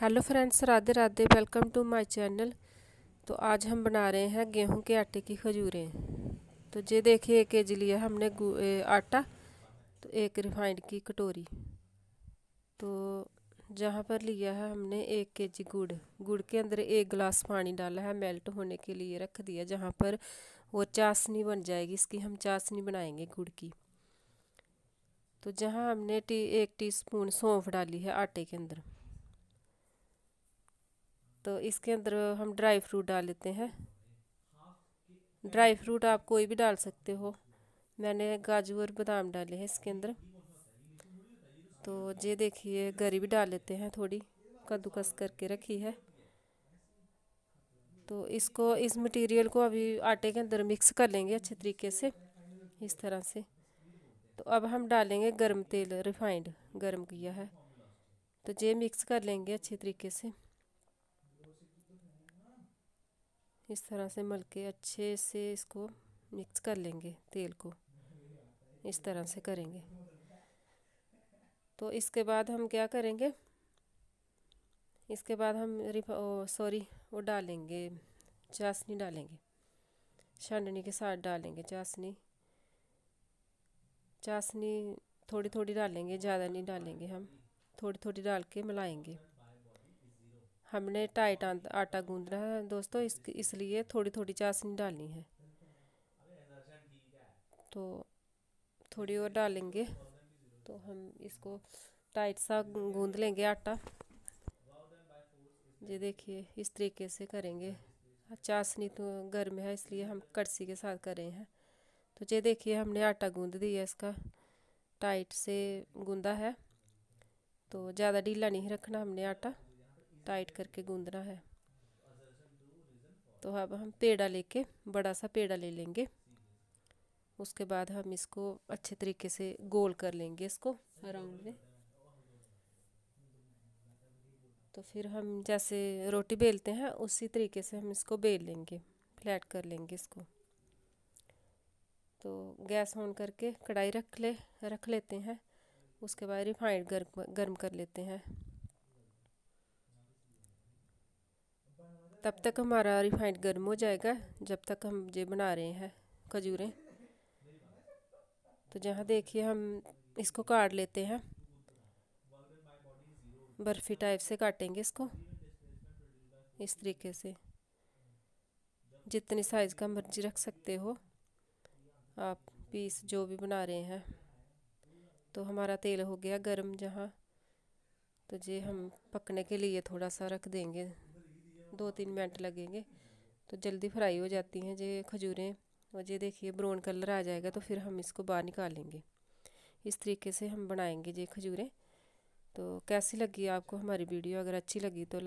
hello friends Radhe Radhe welcome to my channel तो आज हम बना रहे हैं गेहूं के आटे की खजूरें तो ये देखिए एक के जी लिया हमने ए, आटा तो एक रिफाइंड की कटोरी तो जहाँ पर लिया है हमने एक के जी गुड़ गुड़ के अंदर एक गिलास पानी डाला है मेल्ट होने के लिए रख दिया जहाँ पर वो चासनी बन जाएगी इसकी हम चासनी बनाएंगे गुड़ की तो जहाँ हमने टी एक टी सौंफ डाली है आटे के अंदर तो इसके अंदर हम ड्राई फ्रूट डाल लेते हैं ड्राई फ्रूट आप कोई भी डाल सकते हो मैंने काजू और बादाम डाले हैं इसके अंदर तो ये देखिए गरी भी डाल लेते हैं थोड़ी कद्दूकस करके रखी है तो इसको इस मटेरियल को अभी आटे के अंदर मिक्स कर लेंगे अच्छे तरीके से इस तरह से तो अब हम डालेंगे गर्म तेल रिफाइंड गर्म किया है तो ये मिक्स कर लेंगे अच्छे तरीके से इस तरह से मल के अच्छे से इसको मिक्स कर लेंगे तेल को इस तरह से करेंगे तो इसके बाद हम क्या करेंगे इसके बाद हम रिफा सॉरी वो डालेंगे चासनी डालेंगे छाननी के साथ डालेंगे चासनी चासनी थोड़ी थोड़ी डालेंगे ज़्यादा नहीं डालेंगे हम थोड़ी थोड़ी डाल के मिलाएंगे हमने टाइट आटा गूंदना है दोस्तों इस इसलिए थोड़ी थोड़ी चाशनी डालनी है तो थोड़ी और डालेंगे तो हम इसको टाइट सा गूंद लेंगे आटा ये देखिए इस तरीके से करेंगे चाशनी तो गर्म है इसलिए हम कड़सी के साथ कर रहे हैं तो ये देखिए हमने आटा गूंद दिया इसका टाइट से गूंदा है तो ज़्यादा ढीला नहीं रखना हमने आटा टाइट करके गूंदना है तो अब हम पेड़ा लेके बड़ा सा पेड़ा ले लेंगे उसके बाद हम इसको अच्छे तरीके से गोल कर लेंगे इसको राउंड में तो फिर हम जैसे रोटी बेलते हैं उसी तरीके से हम इसको बेल लेंगे फ्लैट कर लेंगे इसको तो गैस ऑन करके कढ़ाई रख ले रख लेते हैं उसके बाद रिफाइंड गर्म गर्म कर लेते हैं तब तक हमारा रिफाइंड गर्म हो जाएगा जब तक हम ये बना रहे हैं खजूरें तो जहाँ देखिए हम इसको काट लेते हैं बर्फ़ी टाइप से काटेंगे इसको इस तरीके से जितनी साइज़ का मर्जी रख सकते हो आप पीस जो भी बना रहे हैं तो हमारा तेल हो गया गर्म जहाँ तो ये हम पकने के लिए थोड़ा सा रख देंगे दो तीन मिनट लगेंगे तो जल्दी फ्राई हो जाती हैं ये खजूरें और ये देखिए ब्राउन कलर आ जाएगा तो फिर हम इसको बाहर निकालेंगे इस तरीके से हम बनाएंगे ये खजूरें तो कैसी लगी आपको हमारी वीडियो अगर अच्छी लगी तो